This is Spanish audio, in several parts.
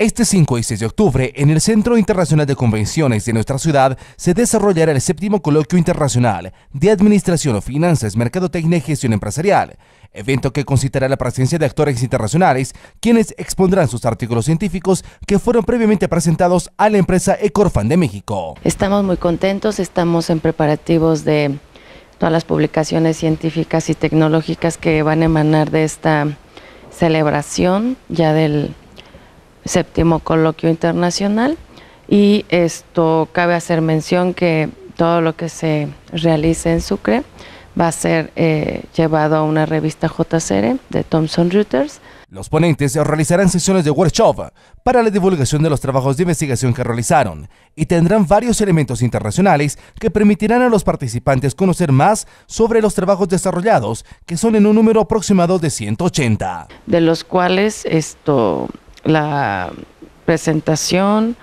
Este 5 y 6 de octubre, en el Centro Internacional de Convenciones de nuestra ciudad, se desarrollará el séptimo coloquio internacional de Administración, o Finanzas, Mercadotecnia y Gestión Empresarial, evento que concitará la presencia de actores internacionales, quienes expondrán sus artículos científicos que fueron previamente presentados a la empresa Ecorfan de México. Estamos muy contentos, estamos en preparativos de todas las publicaciones científicas y tecnológicas que van a emanar de esta celebración ya del séptimo coloquio internacional y esto cabe hacer mención que todo lo que se realice en Sucre va a ser eh, llevado a una revista JCR de Thomson Reuters. Los ponentes realizarán sesiones de workshop para la divulgación de los trabajos de investigación que realizaron y tendrán varios elementos internacionales que permitirán a los participantes conocer más sobre los trabajos desarrollados, que son en un número aproximado de 180. De los cuales esto la presentación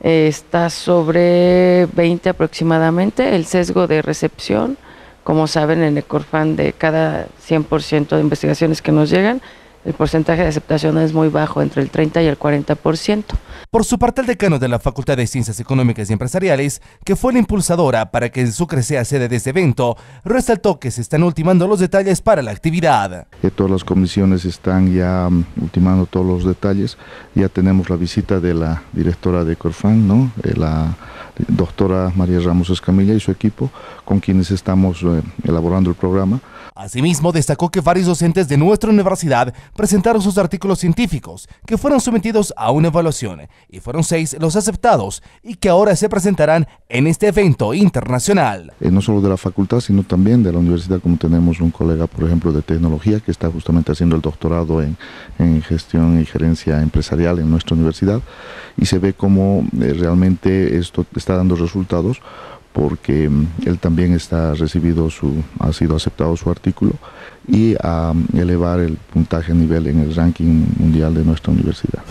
eh, está sobre 20 aproximadamente, el sesgo de recepción, como saben en Corfan de cada 100% de investigaciones que nos llegan, el porcentaje de aceptación es muy bajo, entre el 30 y el 40%. Por su parte, el decano de la Facultad de Ciencias Económicas y Empresariales, que fue la impulsadora para que en Sucre sea sede de este evento, resaltó que se están ultimando los detalles para la actividad. Que todas las comisiones están ya mm, ultimando todos los detalles. Ya tenemos la visita de la directora de Corfan, eh, la doctora María Ramos Escamilla y su equipo, con quienes estamos eh, elaborando el programa. Asimismo, destacó que varios docentes de nuestra universidad presentaron sus artículos científicos que fueron sometidos a una evaluación y fueron seis los aceptados y que ahora se presentarán en este evento internacional. Eh, no solo de la facultad, sino también de la universidad, como tenemos un colega, por ejemplo, de tecnología que está justamente haciendo el doctorado en, gestión y gerencia empresarial en nuestra universidad y se ve cómo eh, realmente esto está dando resultados porque mm, él también está recibido su ha sido aceptado su artículo y a ah, elevar el puntaje a nivel en el ranking mundial de nuestra universidad.